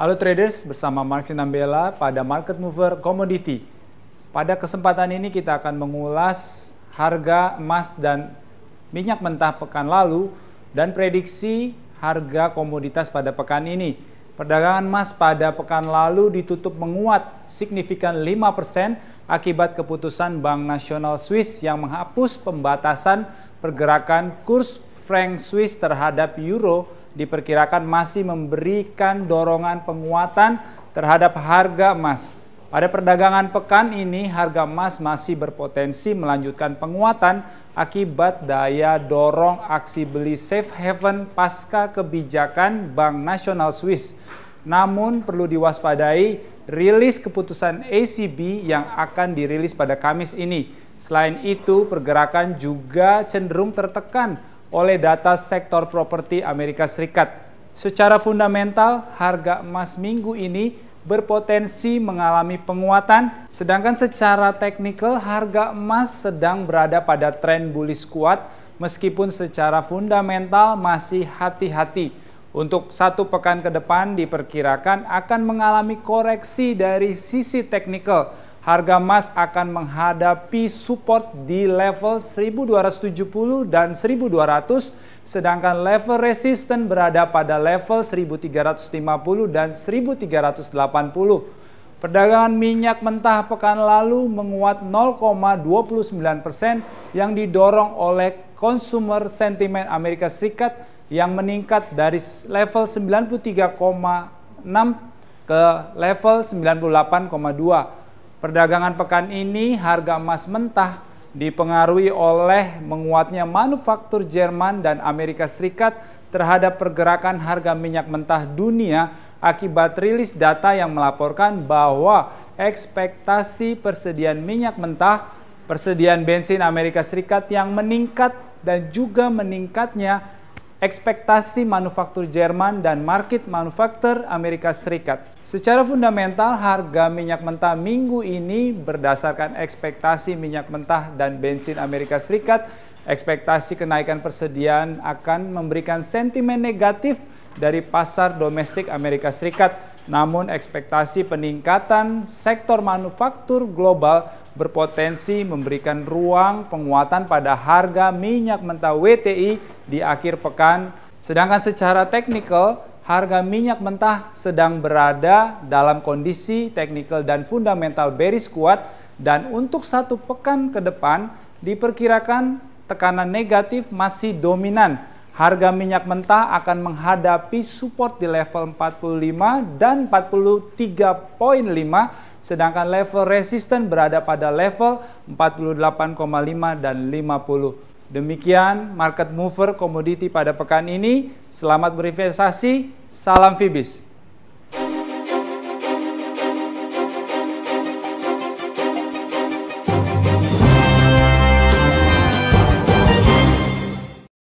Halo traders, bersama Mark Sinambela pada Market Mover Commodity. Pada kesempatan ini kita akan mengulas harga emas dan minyak mentah pekan lalu dan prediksi harga komoditas pada pekan ini. Perdagangan emas pada pekan lalu ditutup menguat signifikan 5% akibat keputusan Bank Nasional Swiss yang menghapus pembatasan pergerakan kurs franc Swiss terhadap euro diperkirakan masih memberikan dorongan penguatan terhadap harga emas. Pada perdagangan pekan ini, harga emas masih berpotensi melanjutkan penguatan akibat daya dorong aksi beli safe haven pasca kebijakan Bank Nasional Swiss. Namun perlu diwaspadai rilis keputusan ACB yang akan dirilis pada Kamis ini. Selain itu, pergerakan juga cenderung tertekan oleh data sektor properti Amerika Serikat. Secara fundamental, harga emas minggu ini berpotensi mengalami penguatan, sedangkan secara teknikal harga emas sedang berada pada tren bullish kuat meskipun secara fundamental masih hati-hati. Untuk satu pekan ke depan diperkirakan akan mengalami koreksi dari sisi teknikal harga emas akan menghadapi support di level 1270 dan 1200 sedangkan level resisten berada pada level 1350 dan 1380. Perdagangan minyak mentah pekan lalu menguat 0,29 persen yang didorong oleh consumer sentiment Amerika Serikat yang meningkat dari level 93,6 ke level 98,2 Perdagangan pekan ini harga emas mentah dipengaruhi oleh menguatnya manufaktur Jerman dan Amerika Serikat terhadap pergerakan harga minyak mentah dunia akibat rilis data yang melaporkan bahwa ekspektasi persediaan minyak mentah, persediaan bensin Amerika Serikat yang meningkat dan juga meningkatnya ekspektasi manufaktur Jerman dan market manufaktur Amerika Serikat. Secara fundamental, harga minyak mentah minggu ini berdasarkan ekspektasi minyak mentah dan bensin Amerika Serikat, ekspektasi kenaikan persediaan akan memberikan sentimen negatif dari pasar domestik Amerika Serikat namun ekspektasi peningkatan sektor manufaktur global berpotensi memberikan ruang penguatan pada harga minyak mentah WTI di akhir pekan. Sedangkan secara teknikal, harga minyak mentah sedang berada dalam kondisi teknikal dan fundamental bearish kuat dan untuk satu pekan ke depan diperkirakan tekanan negatif masih dominan harga minyak mentah akan menghadapi support di level 45 dan 43.5 sedangkan level resisten berada pada level 48,5 dan 50. Demikian market mover komoditi pada pekan ini. Selamat berinvestasi, salam Fibis.